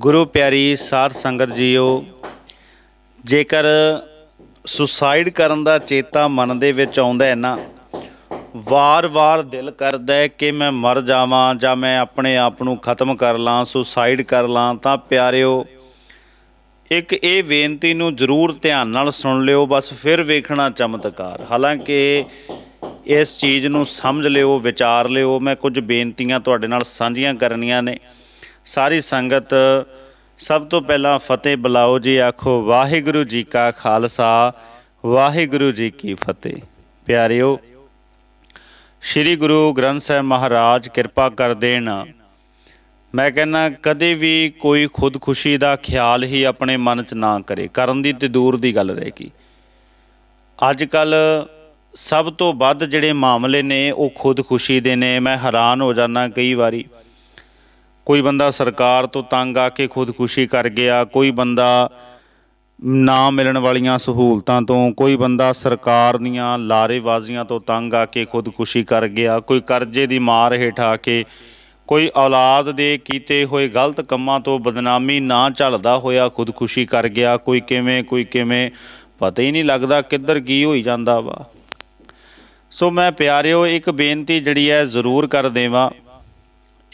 ਗੁਰੂ ਪਿਆਰੀ ਸਾਧ ਸੰਗਤ ਜੀਓ ਜੇਕਰ ਸੁਸਾਈਡ ਕਰਨ ਦਾ ਚੇਤਾ ਮਨ ਦੇ ਵਿੱਚ ਆਉਂਦਾ ਹੈ ਨਾ ਵਾਰ-ਵਾਰ ਦਿਲ ਕਰਦਾ ਹੈ ਕਿ ਮੈਂ ਮਰ ਜਾਵਾਂ ਜਾਂ ਮੈਂ ਆਪਣੇ ਆਪ ਨੂੰ ਖਤਮ ਕਰ ਲਾਂ ਸੁਸਾਈਡ ਕਰ ਲਾਂ ਤਾਂ ਪਿਆਰਿਓ ਇੱਕ ਇਹ ਬੇਨਤੀ ਨੂੰ ਜ਼ਰੂਰ ਧਿਆਨ ਨਾਲ ਸੁਣ ਲਿਓ ਬਸ ਫਿਰ ਵੇਖਣਾ ਚਮਤਕਾਰ ਹਾਲਾਂਕਿ ਇਸ ਚੀਜ਼ ਨੂੰ ਸਮਝ ਲਿਓ ਵਿਚਾਰ ਲਿਓ ਮੈਂ ਕੁਝ ਬੇਨਤੀਆਂ ਤੁਹਾਡੇ ਨਾਲ ਸਾਂਝੀਆਂ ਕਰਨੀਆਂ ਨੇ ਸਾਰੀ ਸੰਗਤ ਸਭ ਤੋਂ ਪਹਿਲਾਂ ਫਤਿਹ ਬੁਲਾਓ ਜੀ ਆਖੋ ਵਾਹਿਗੁਰੂ ਜੀ ਕਾ ਖਾਲਸਾ ਵਾਹਿਗੁਰੂ ਜੀ ਕੀ ਫਤਿਹ ਪਿਆਰਿਓ ਸ੍ਰੀ ਗੁਰੂ ਗ੍ਰੰਥ ਸਾਹਿਬ ਮਹਾਰਾਜ ਕਿਰਪਾ ਕਰ ਦੇਣ ਮੈਂ ਕਹਿੰਨਾ ਕਦੇ ਵੀ ਕੋਈ ਖੁਦਕੁਸ਼ੀ ਦਾ ਖਿਆਲ ਹੀ ਆਪਣੇ ਮਨ 'ਚ ਨਾ ਕਰੇ ਕਰਨ ਦੀ ਤੇ ਦੂਰ ਦੀ ਗੱਲ ਰਹੇਗੀ ਅੱਜ ਕੱਲ ਸਭ ਤੋਂ ਵੱਧ ਜਿਹੜੇ ਮਾਮਲੇ ਨੇ ਉਹ ਖੁਦਕੁਸ਼ੀ ਦੇ ਨੇ ਮੈਂ ਹੈਰਾਨ ਹੋ ਜਾਂਦਾ ਕਈ ਵਾਰੀ ਕੋਈ ਬੰਦਾ ਸਰਕਾਰ ਤੋਂ ਤੰਗ ਆ ਕੇ ਖੁਦਕੁਸ਼ੀ ਕਰ ਗਿਆ ਕੋਈ ਬੰਦਾ ਨਾ ਮਿਲਣ ਵਾਲੀਆਂ ਸਹੂਲਤਾਂ ਤੋਂ ਕੋਈ ਬੰਦਾ ਸਰਕਾਰ ਦੀਆਂ ਲਾਰੇਵਾਜ਼ੀਆਂ ਤੋਂ ਤੰਗ ਆ ਕੇ ਖੁਦਕੁਸ਼ੀ ਕਰ ਗਿਆ ਕੋਈ ਕਰਜ਼ੇ ਦੀ ਮਾਰ ਹੇਠ ਆ ਕੇ ਕੋਈ ਔਲਾਦ ਦੇ ਕੀਤੇ ਹੋਏ ਗਲਤ ਕੰਮਾਂ ਤੋਂ ਬਦਨਾਮੀ ਨਾ ਝੱਲਦਾ ਹੋਇਆ ਖੁਦਕੁਸ਼ੀ ਕਰ ਗਿਆ ਕੋਈ ਕਿਵੇਂ ਕੋਈ ਕਿਵੇਂ ਪਤਾ ਹੀ ਨਹੀਂ ਲੱਗਦਾ ਕਿੱਧਰ ਕੀ ਹੋਈ ਜਾਂਦਾ ਵਾ ਸੋ ਮੈਂ ਪਿਆਰਿਓ ਇੱਕ ਬੇਨਤੀ ਜਿਹੜੀ ਹੈ ਜ਼ਰੂਰ ਕਰ ਦੇਵਾਂ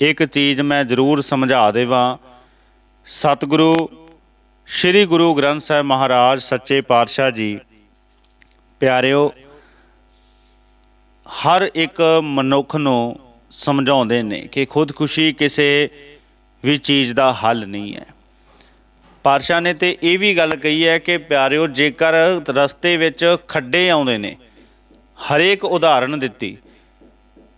ਇੱਕ ਚੀਜ਼ ਮੈਂ ਜ਼ਰੂਰ ਸਮਝਾ ਦੇਵਾਂ ਸਤਿਗੁਰੂ ਸ੍ਰੀ ਗੁਰੂ ਗ੍ਰੰਥ ਸਾਹਿਬ ਮਹਾਰਾਜ ਸੱਚੇ ਪਾਤਸ਼ਾਹ ਜੀ ਪਿਆਰਿਓ ਹਰ ਇੱਕ ਮਨੁੱਖ ਨੂੰ ਸਮਝਾਉਂਦੇ ਨੇ ਕਿ ਖੁਦਕੁਸ਼ੀ ਕਿਸੇ ਵੀ ਚੀਜ਼ ਦਾ ਹੱਲ ਨਹੀਂ ਹੈ ਪਾਤਸ਼ਾਹ ਨੇ ਤੇ ਇਹ ਵੀ ਗੱਲ ਕਹੀ ਹੈ ਕਿ ਪਿਆਰਿਓ ਜੇਕਰ ਰਸਤੇ ਵਿੱਚ ਖੱਡੇ ਆਉਂਦੇ ਨੇ ਹਰੇਕ ਉਦਾਹਰਣ ਦਿੱਤੀ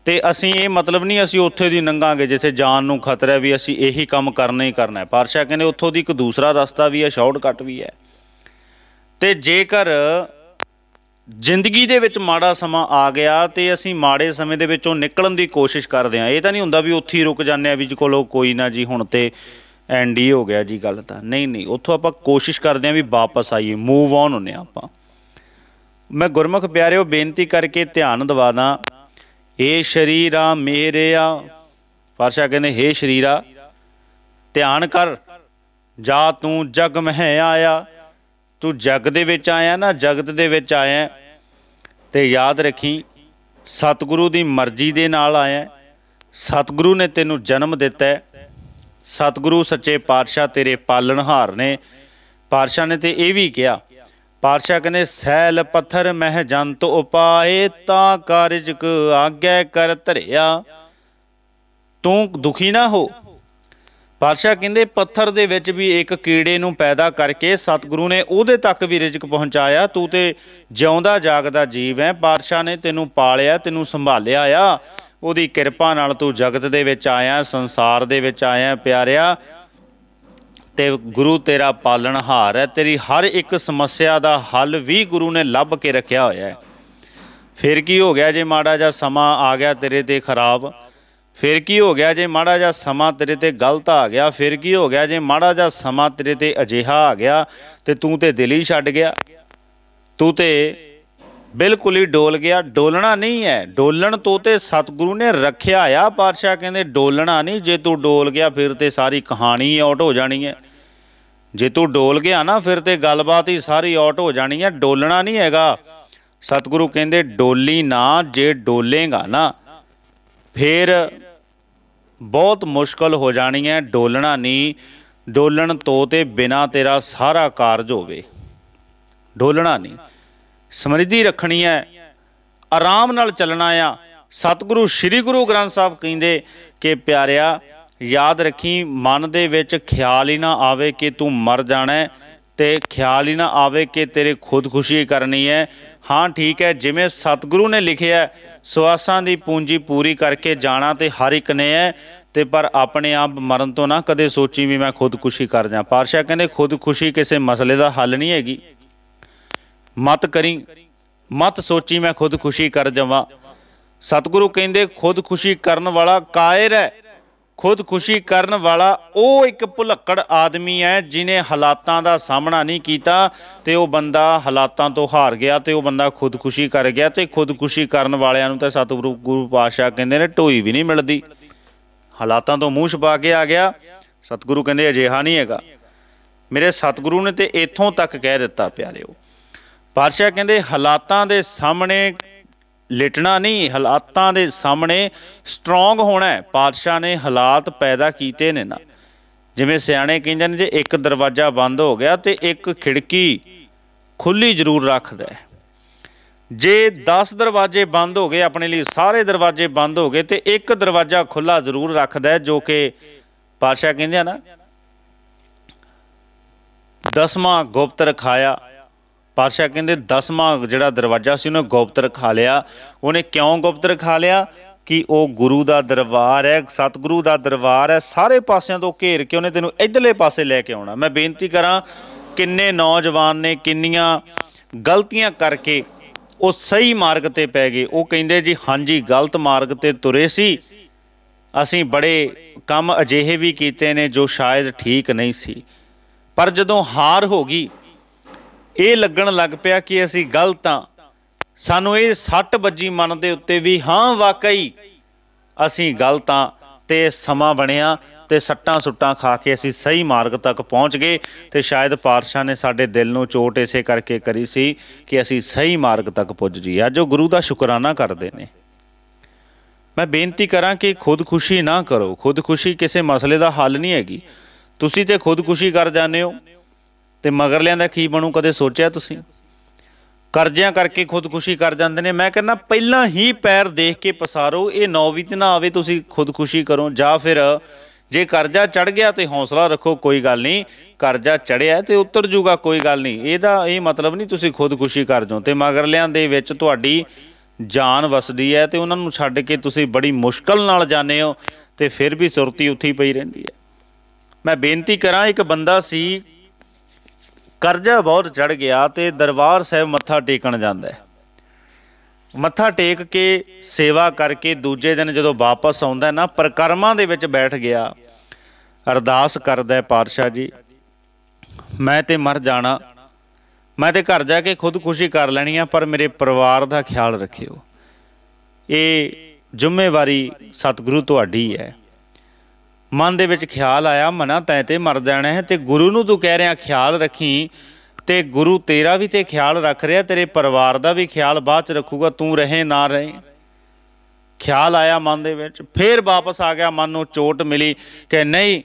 ਤੇ ਅਸੀਂ ਇਹ ਮਤਲਬ ਨਹੀਂ ਅਸੀਂ ਉੱਥੇ ਦੀ ਨੰਗਾਂਗੇ ਜਿੱਥੇ ਜਾਨ ਨੂੰ ਖਤਰਾ ਵੀ ਅਸੀਂ ਇਹੀ ਕੰਮ ਕਰਨਾ ਹੀ ਕਰਨਾ ਹੈ ਪਾਰਸ਼ਾ ਕਹਿੰਦੇ ਉੱਥੋਂ ਦੀ ਇੱਕ ਦੂਸਰਾ ਰਸਤਾ ਵੀ ਹੈ ਸ਼ਾਰਟਕਟ ਵੀ ਹੈ ਤੇ ਜੇਕਰ ਜ਼ਿੰਦਗੀ ਦੇ ਵਿੱਚ ਮਾੜਾ ਸਮਾਂ ਆ ਗਿਆ ਤੇ ਅਸੀਂ ਮਾੜੇ ਸਮੇਂ ਦੇ ਵਿੱਚੋਂ ਨਿਕਲਣ ਦੀ ਕੋਸ਼ਿਸ਼ ਕਰਦੇ ਹਾਂ ਇਹ ਤਾਂ ਨਹੀਂ ਹੁੰਦਾ ਵੀ ਉੱਥੇ ਹੀ ਰੁਕ ਜਾਂਦੇ ਆ ਵੀ ਕੋਲੋ ਕੋਈ ਨਾ ਜੀ ਹੁਣ ਤੇ ਐਂਡ ਹੀ ਹੋ ਗਿਆ ਜੀ ਗੱਲ ਤਾਂ ਨਹੀਂ ਨਹੀਂ ਉੱਥੋਂ ਆਪਾਂ ਕੋਸ਼ਿਸ਼ ਕਰਦੇ ਹਾਂ ਵੀ ਵਾਪਸ ਆਈਏ ਮੂਵ ਔਨ ਹੁੰਨੇ ਆਪਾਂ ਮੈਂ ਗੁਰਮੁਖ ਪਿਆਰਿਓ ਬੇਨਤੀ ਕਰਕੇ ਧਿਆਨ ਦਵਾਦਾ हे ਸ਼ਰੀਰਾ ਮੇਰਿਆ ਫਰਸ਼ਾ ਕਹਿੰਦੇ ਹੇ ਸ਼ਰੀਰਾ ਧਿਆਨ ਕਰ ਜਾ ਤੂੰ ਜਗ ਮਹਿ ਆਇਆ ਤੂੰ ਜਗ ਦੇ ਵਿੱਚ ਆਇਆ ਨਾ ਜਗਤ ਦੇ ਵਿੱਚ ਆਇਆ ਤੇ ਯਾਦ ਰੱਖੀ ਸਤਿਗੁਰੂ ਦੀ ਮਰਜ਼ੀ ਦੇ ਨਾਲ ਆਇਆ ਸਤਿਗੁਰੂ ਨੇ ਤੈਨੂੰ ਜਨਮ ਦਿੱਤਾ ਸਤਿਗੁਰੂ ਸੱਚੇ ਪਾਤਸ਼ਾਹ ਤੇਰੇ ਪਾਲਣਹਾਰ ਨੇ ਪਾਤਸ਼ਾਹ ਨੇ ਤੇ ਇਹ ਵੀ ਕਿਹਾ ਪਾਤਸ਼ਾਹ ਕਹਿੰਦੇ ਸੈਲ ਪੱਥਰ ਮਹਿ ਜੰਤ ਉਪਾਏ ਤਾਂ ਕਾਰਜਕ ਆਗੈ ਕਰ ਧਰਿਆ ਤੂੰ ਦੁਖੀ ਨਾ ਹੋ ਪਾਤਸ਼ਾਹ ਕਹਿੰਦੇ ਪੱਥਰ ਦੇ ਵਿੱਚ ਵੀ ਇੱਕ ਕੀੜੇ ਨੂੰ ਪੈਦਾ ਕਰਕੇ ਸਤਿਗੁਰੂ ਨੇ ਉਹਦੇ ਤੱਕ ਵੀ ਰਿਜਕ ਪਹੁੰਚਾਇਆ ਤੂੰ ਤੇ ਜਿਉਂਦਾ ਜਾਗਦਾ ਜੀਵ ਹੈ ਪਾਤਸ਼ਾਹ ਨੇ ਤੈਨੂੰ ਪਾਲਿਆ ਤੈਨੂੰ ਸੰਭਾਲਿਆ ਆ ਉਹਦੀ ਕਿਰਪਾ ਨਾਲ ਤੂੰ ਜਗਤ ਦੇ ਵਿੱਚ ਆਇਆ ਸੰਸਾਰ ਦੇ ਵਿੱਚ ਆਇਆ ਪਿਆਰਿਆ ਤੇ ਗੁਰੂ ਤੇਰਾ ਪਾਲਣਹਾਰ ਹੈ ਤੇਰੀ ਹਰ ਇੱਕ ਸਮੱਸਿਆ ਦਾ ਹੱਲ ਵੀ ਗੁਰੂ ਨੇ ਲੱਭ ਕੇ ਰੱਖਿਆ ਹੋਇਆ ਹੈ ਫਿਰ ਕੀ ਹੋ ਗਿਆ ਜੇ ਮਾੜਾ ਜਾਂ ਸਮਾਂ ਆ ਗਿਆ ਤੇਰੇ ਤੇ ਖਰਾਬ ਫਿਰ ਕੀ ਹੋ ਗਿਆ ਜੇ ਮਾੜਾ ਜਾਂ ਸਮਾਂ ਤੇਰੇ ਤੇ ਗਲਤ ਆ ਗਿਆ ਫਿਰ ਕੀ ਹੋ ਗਿਆ ਜੇ ਮਾੜਾ ਜਾਂ ਸਮਾਂ ਤੇਰੇ ਤੇ ਅਜੀਹਾ ਆ ਗਿਆ ਤੇ ਤੂੰ ਤੇ ਦਿਲ ਹੀ ਛੱਡ ਗਿਆ ਤੂੰ ਤੇ ਬਿਲਕੁਲ ਹੀ ਡੋਲ ਗਿਆ ਡੋਲਣਾ ਨਹੀਂ ਹੈ ਡੋਲਣ ਤੋਂ ਤੇ ਸਤਿਗੁਰੂ ਨੇ ਰੱਖਿਆ ਆ ਪਾਤਸ਼ਾਹ ਕਹਿੰਦੇ ਡੋਲਣਾ ਨਹੀਂ ਜੇ ਤੂੰ ਡੋਲ ਗਿਆ ਫਿਰ ਤੇ ਸਾਰੀ ਕਹਾਣੀ ਆਊਟ ਹੋ ਜਾਣੀ ਹੈ ਜੇ ਤੂੰ ਡੋਲ ਗਿਆ ਨਾ ਫਿਰ ਤੇ ਗੱਲਬਾਤ ਹੀ ਸਾਰੀ ਆਊਟ ਹੋ ਜਾਣੀ ਹੈ ਡੋਲਣਾ ਨਹੀਂ ਹੈਗਾ ਸਤਿਗੁਰੂ ਕਹਿੰਦੇ ਡੋਲੀ ਨਾ ਜੇ ਡੋਲੇਗਾ ਨਾ ਫਿਰ ਬਹੁਤ ਮੁਸ਼ਕਲ ਹੋ ਜਾਣੀ ਹੈ ਡੋਲਣਾ ਨਹੀਂ ਡੋਲਣ ਤੋਂ ਤੇ ਬਿਨਾ ਤੇਰਾ ਸਾਰਾ ਕਾਰਜ ਹੋਵੇ ਡੋਲਣਾ ਨਹੀਂ ਸਮਰਿੱਧੀ ਰੱਖਣੀ ਹੈ ਆਰਾਮ ਨਾਲ ਚੱਲਣਾ ਆ ਸਤਿਗੁਰੂ ਸ੍ਰੀ ਗੁਰੂ ਗ੍ਰੰਥ ਸਾਹਿਬ ਕਹਿੰਦੇ ਕਿ ਪਿਆਰਿਆ ਯਾਦ ਰੱਖੀ ਮਨ ਦੇ ਵਿੱਚ ਖਿਆਲ ਹੀ ਨਾ ਆਵੇ ਕਿ ਤੂੰ ਮਰ ਜਾਣਾ ਤੇ ਖਿਆਲ ਹੀ ਨਾ ਆਵੇ ਕਿ ਤੇਰੇ ਖੁਦਕੁਸ਼ੀ ਕਰਨੀ ਹੈ ਹਾਂ ਠੀਕ ਹੈ ਜਿਵੇਂ ਸਤਿਗੁਰੂ ਨੇ ਲਿਖਿਆ ਸਵਾਸਾਂ ਦੀ ਪੂੰਜੀ ਪੂਰੀ ਕਰਕੇ ਜਾਣਾ ਤੇ ਹਰ ਇੱਕ ਨੇ ਹੈ ਤੇ ਪਰ ਆਪਣੇ ਆਪ ਮਰਨ ਤੋਂ ਨਾ ਕਦੇ ਸੋਚੀ ਵੀ ਮੈਂ ਖੁਦਕੁਸ਼ੀ ਕਰ ਜਾ ਪਾਰਸ਼ਾ ਕਹਿੰਦੇ ਖੁਦਕੁਸ਼ੀ ਕਿਸੇ ਮਸਲੇ ਦਾ ਹੱਲ ਨਹੀਂ ਹੈਗੀ ਮਤ ਕਰੀ ਮਤ ਸੋਚੀ ਮੈਂ ਖੁਦ ਖੁਸ਼ੀ ਕਰ ਜਾਵਾਂ ਸਤਿਗੁਰੂ ਕਹਿੰਦੇ ਖੁਦ ਖੁਸ਼ੀ ਕਰਨ ਵਾਲਾ ਕਾਇਰ ਹੈ ਖੁਦ ਖੁਸ਼ੀ ਕਰਨ ਵਾਲਾ ਉਹ ਇੱਕ ਭੁਲੱਕੜ ਆਦਮੀ ਹੈ ਜਿਨੇ ਹਾਲਾਤਾਂ ਦਾ ਸਾਹਮਣਾ ਨਹੀਂ ਕੀਤਾ ਤੇ ਉਹ ਬੰਦਾ ਹਾਲਾਤਾਂ ਤੋਂ ਹਾਰ ਗਿਆ ਤੇ ਉਹ ਬੰਦਾ ਖੁਦ ਖੁਸ਼ੀ ਕਰ ਗਿਆ ਤੇ ਖੁਦ ਖੁਸ਼ੀ ਕਰਨ ਵਾਲਿਆਂ ਨੂੰ ਤਾਂ ਸਤਿਗੁਰੂ ਗੁਰੂ ਪਾਤਸ਼ਾਹ ਕਹਿੰਦੇ ਨੇ ਢੋਈ ਵੀ ਨਹੀਂ ਮਿਲਦੀ ਹਾਲਾਤਾਂ ਤੋਂ ਮੂੰਹ ਛਪਾ ਕੇ ਆ ਗਿਆ ਸਤਿਗੁਰੂ ਕਹਿੰਦੇ ਹਾਂ ਨਹੀਂ ਹੈਗਾ ਮੇਰੇ ਸਤਿਗੁਰੂ ਨੇ ਤੇ ਇਥੋਂ ਤੱਕ ਕਹਿ ਦਿੱਤਾ ਪਿਆਰਿਓ ਪਾਤਸ਼ਾਹ ਕਹਿੰਦੇ ਹਾਲਾਤਾਂ ਦੇ ਸਾਹਮਣੇ ਲੇਟਣਾ ਨਹੀਂ ਹਾਲਾਤਾਂ ਦੇ ਸਾਹਮਣੇ ਸਟਰੋਂਗ ਹੋਣਾ ਹੈ ਪਾਤਸ਼ਾਹ ਨੇ ਹਾਲਾਤ ਪੈਦਾ ਕੀਤੇ ਨੇ ਨਾ ਜਿਵੇਂ ਸਿਆਣੇ ਕਹਿੰਦੇ ਨੇ ਜੇ ਇੱਕ ਦਰਵਾਜ਼ਾ ਬੰਦ ਹੋ ਗਿਆ ਤੇ ਇੱਕ ਖਿੜਕੀ ਖੁੱਲੀ ਜ਼ਰੂਰ ਰੱਖਦਾ ਹੈ ਜੇ 10 ਦਰਵਾਜ਼ੇ ਬੰਦ ਹੋ ਗਏ ਆਪਣੇ ਲਈ ਸਾਰੇ ਦਰਵਾਜ਼ੇ ਬੰਦ ਹੋ ਗਏ ਤੇ ਇੱਕ ਦਰਵਾਜ਼ਾ ਖੁੱਲਾ ਜ਼ਰੂਰ ਰੱਖਦਾ ਜੋ ਕਿ ਪਾਤਸ਼ਾਹ ਕਹਿੰਦੇ ਆ ਨਾ ਦਸਵਾਂ ਗੁਪਤ ਰਖਾਇਆ ਪਾਤਸ਼ਾਹ ਕਹਿੰਦੇ 10ਵਾਂ ਜਿਹੜਾ ਦਰਵਾਜ਼ਾ ਸੀ ਉਹਨੇ ਗੁਪਤ ਰਖਾ ਲਿਆ ਉਹਨੇ ਕਿਉਂ ਗੁਪਤ ਰਖਾ ਲਿਆ ਕਿ ਉਹ ਗੁਰੂ ਦਾ ਦਰਬਾਰ ਹੈ ਸਤਿਗੁਰੂ ਦਾ ਦਰਬਾਰ ਹੈ ਸਾਰੇ ਪਾਸਿਆਂ ਤੋਂ ਘੇਰ ਕੇ ਉਹਨੇ ਤੈਨੂੰ ਇਧਰਲੇ ਪਾਸੇ ਲੈ ਕੇ ਆਉਣਾ ਮੈਂ ਬੇਨਤੀ ਕਰਾਂ ਕਿੰਨੇ ਨੌਜਵਾਨ ਨੇ ਕਿੰਨੀਆਂ ਗਲਤੀਆਂ ਕਰਕੇ ਉਹ ਸਹੀ ਮਾਰਗ ਤੇ ਪੈ ਗਏ ਉਹ ਕਹਿੰਦੇ ਜੀ ਹਾਂਜੀ ਗਲਤ ਮਾਰਗ ਤੇ ਤੁਰੇ ਸੀ ਅਸੀਂ ਬੜੇ ਕੰਮ ਅਜਿਹੇ ਵੀ ਕੀਤੇ ਨੇ ਜੋ ਸ਼ਾਇਦ ਠੀਕ ਨਹੀਂ ਸੀ ਪਰ ਜਦੋਂ ਹਾਰ ਹੋ ਗਈ ਇਹ ਲੱਗਣ ਲੱਗ ਪਿਆ ਕਿ ਅਸੀਂ ਗਲਤ ਆ ਸਾਨੂੰ ਇਹ ਸੱਟ ਵੱਜੀ ਮਨ ਦੇ ਉੱਤੇ ਵੀ ਹਾਂ ਵਾਕਈ ਅਸੀਂ ਗਲਤ ਆ ਤੇ ਸਮਾਂ ਬਣਿਆ ਤੇ ਸੱਟਾਂ ਸੁੱਟਾਂ ਖਾ ਕੇ ਅਸੀਂ ਸਹੀ ਮਾਰਗ ਤੱਕ ਪਹੁੰਚ ਗਏ ਤੇ ਸ਼ਾਇਦ ਪਾਤਸ਼ਾਹ ਨੇ ਸਾਡੇ ਦਿਲ ਨੂੰ ਚੋਟ ਇਸੇ ਕਰਕੇ ਕਰੀ ਸੀ ਕਿ ਅਸੀਂ ਸਹੀ ਮਾਰਗ ਤੱਕ ਪੁੱਜ ਜੀ ਅੱਜ ਉਹ ਗੁਰੂ ਦਾ ਸ਼ੁਕਰਾਨਾ ਕਰਦੇ ਨੇ ਮੈਂ ਬੇਨਤੀ ਕਰਾਂ ਕਿ ਖੁਦਕੁਸ਼ੀ ਨਾ ਕਰੋ ਖੁਦਕੁਸ਼ੀ ਕਿਸੇ ਮਸਲੇ ਦਾ ਹੱਲ ਨਹੀਂ ਹੈਗੀ ਤੁਸੀਂ ਤੇ ਖੁਦਕੁਸ਼ੀ ਕਰ ਜਾਂਦੇ ਹੋ ਤੇ ਮਗਰਲਿਆਂ ਦਾ ਕੀ ਬਣੂ ਕਦੇ ਸੋਚਿਆ ਤੁਸੀਂ ਕਰਜ਼ਿਆਂ ਕਰਕੇ ਖੁਦਕੁਸ਼ੀ ਕਰ ਜਾਂਦੇ ਨੇ ਮੈਂ ਕਹਿੰਦਾ ਪਹਿਲਾਂ ਹੀ ਪੈਰ ਦੇਖ ਕੇ ਪਸਾਰੋ ਇਹ ਤੇ ਨਾ ਆਵੇ ਤੁਸੀਂ ਖੁਦਕੁਸ਼ੀ ਕਰੋ ਜਾਂ ਫਿਰ ਜੇ ਕਰਜ਼ਾ ਚੜ ਗਿਆ ਤੇ ਹੌਸਲਾ ਰੱਖੋ ਕੋਈ ਗੱਲ ਨਹੀਂ ਕਰਜ਼ਾ ਚੜਿਆ ਤੇ ਉਤਰ ਜੂਗਾ ਕੋਈ ਗੱਲ ਨਹੀਂ ਇਹਦਾ ਇਹ ਮਤਲਬ ਨਹੀਂ ਤੁਸੀਂ ਖੁਦਕੁਸ਼ੀ ਕਰ ਜਾਓ ਤੇ ਮਗਰਲਿਆਂ ਦੇ ਵਿੱਚ ਤੁਹਾਡੀ ਜਾਨ ਵਸਦੀ ਹੈ ਤੇ ਉਹਨਾਂ ਨੂੰ ਛੱਡ ਕੇ ਤੁਸੀਂ ਬੜੀ ਮੁਸ਼ਕਲ ਨਾਲ ਜਾਣੇ ਹੋ ਤੇ ਫਿਰ ਵੀ ਸੁਰਤੀ ਉੱਥੀ ਪਈ ਰਹਿੰਦੀ ਹੈ ਮੈਂ ਬੇਨਤੀ ਕਰਾਂ ਇੱਕ ਬੰਦਾ ਸੀ ਕਰਜ਼ਾ ਬਹੁਤ ਚੜ ਗਿਆ ਤੇ ਦਰਬਾਰ ਸਾਹਿਬ ਮੱਥਾ ਟੇਕਣ ਜਾਂਦਾ ਹੈ ਮੱਥਾ ਟੇਕ ਕੇ ਸੇਵਾ ਕਰਕੇ ਦੂਜੇ ਦਿਨ ਜਦੋਂ ਵਾਪਸ ਆਉਂਦਾ ਨਾ ਪ੍ਰਕਰਮਾਂ ਦੇ ਵਿੱਚ ਬੈਠ ਗਿਆ ਅਰਦਾਸ ਕਰਦਾ ਹੈ ਪਾਤਸ਼ਾਹ ਜੀ ਮੈਂ ਤੇ ਮਰ ਜਾਣਾ ਮੈਂ ਤੇ ਘਰ ਜਾ ਕੇ ਖੁਦਕੁਸ਼ੀ ਕਰ ਲੈਣੀ ਆ ਪਰ ਮੇਰੇ ਪਰਿਵਾਰ ਦਾ ਖਿਆਲ ਰੱਖਿਓ ਇਹ ਜ਼ਿੰਮੇਵਾਰੀ ਸਤਿਗੁਰੂ ਤੁਹਾਡੀ ਹੈ ਮਨ ਦੇ ਵਿੱਚ ਖਿਆਲ ਆਇਆ ਮਨਾ ਤੈ ਤੇ ਮਰ ਜਾਣਾ ਹੈ ਤੇ ਗੁਰੂ ਨੂੰ ਤੂੰ ਕਹਿ ਰਿਹਾ ਖਿਆਲ ਰੱਖੀ ਤੇ ਗੁਰੂ ਤੇਰਾ ਵੀ ਤੇ ਖਿਆਲ ਰੱਖ ਰਿਹਾ ਤੇਰੇ ਪਰਿਵਾਰ ਦਾ ਵੀ ਖਿਆਲ ਬਾਅਦ ਚ ਰੱਖੂਗਾ ਤੂੰ ਰਹੇ ਨਾ ਰਹੇ ਖਿਆਲ ਆਇਆ ਮਨ ਦੇ ਵਿੱਚ ਫੇਰ ਵਾਪਸ ਆ ਗਿਆ ਮਨ ਨੂੰ ਚੋਟ ਮਿਲੀ ਕਿ ਨਹੀਂ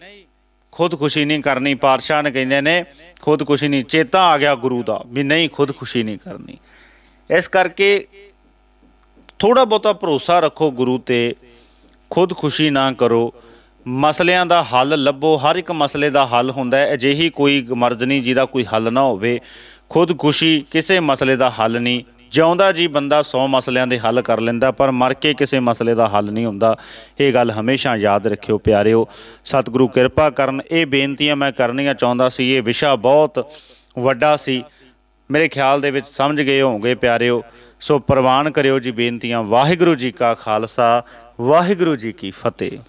ਖੁਦਕੁਸ਼ੀ ਨਹੀਂ ਕਰਨੀ ਪਾਤਸ਼ਾਹ ਨੇ ਕਹਿੰਦੇ ਨੇ ਖੁਦਕੁਸ਼ੀ ਨਹੀਂ ਚੇਤਾ ਆ ਗਿਆ ਗੁਰੂ ਦਾ ਵੀ ਨਹੀਂ ਖੁਦਕੁਸ਼ੀ ਨਹੀਂ ਕਰਨੀ ਇਸ ਕਰਕੇ ਥੋੜਾ ਬਹੁਤਾ ਭਰੋਸਾ ਰੱਖੋ ਗੁਰੂ ਤੇ ਖੁਦਕੁਸ਼ੀ ਨਾ ਕਰੋ ਮਸਲਿਆਂ ਦਾ ਹੱਲ ਲੱਭੋ ਹਰ ਇੱਕ ਮਸਲੇ ਦਾ ਹੱਲ ਹੁੰਦਾ ਹੈ ਅਜਿਹੀ ਕੋਈ ਮਰਜ਼ ਨਹੀਂ ਜਿਹਦਾ ਕੋਈ ਹੱਲ ਨਾ ਹੋਵੇ ਖੁਦ ਖੁਸ਼ੀ ਕਿਸੇ ਮਸਲੇ ਦਾ ਹੱਲ ਨਹੀਂ ਜਿਉਂਦਾ ਜੀ ਬੰਦਾ 100 ਮਸਲਿਆਂ ਦੇ ਹੱਲ ਕਰ ਲੈਂਦਾ ਪਰ ਮਰ ਕੇ ਕਿਸੇ ਮਸਲੇ ਦਾ ਹੱਲ ਨਹੀਂ ਹੁੰਦਾ ਇਹ ਗੱਲ ਹਮੇਸ਼ਾ ਯਾਦ ਰੱਖਿਓ ਪਿਆਰਿਓ ਸਤਿਗੁਰੂ ਕਿਰਪਾ ਕਰਨ ਇਹ ਬੇਨਤੀਆਂ ਮੈਂ ਕਰਨੀਆਂ ਚਾਹੁੰਦਾ ਸੀ ਇਹ ਵਿਸ਼ਾ ਬਹੁਤ ਵੱਡਾ ਸੀ ਮੇਰੇ ਖਿਆਲ ਦੇ ਵਿੱਚ ਸਮਝ ਗਏ ਹੋਵੋਗੇ ਪਿਆਰਿਓ ਸੋ ਪ੍ਰਵਾਨ ਕਰਿਓ ਜੀ ਬੇਨਤੀਆਂ ਵਾਹਿਗੁਰੂ ਜੀ ਕਾ ਖਾਲਸਾ ਵਾਹਿਗੁਰੂ ਜੀ ਕੀ ਫਤਿਹ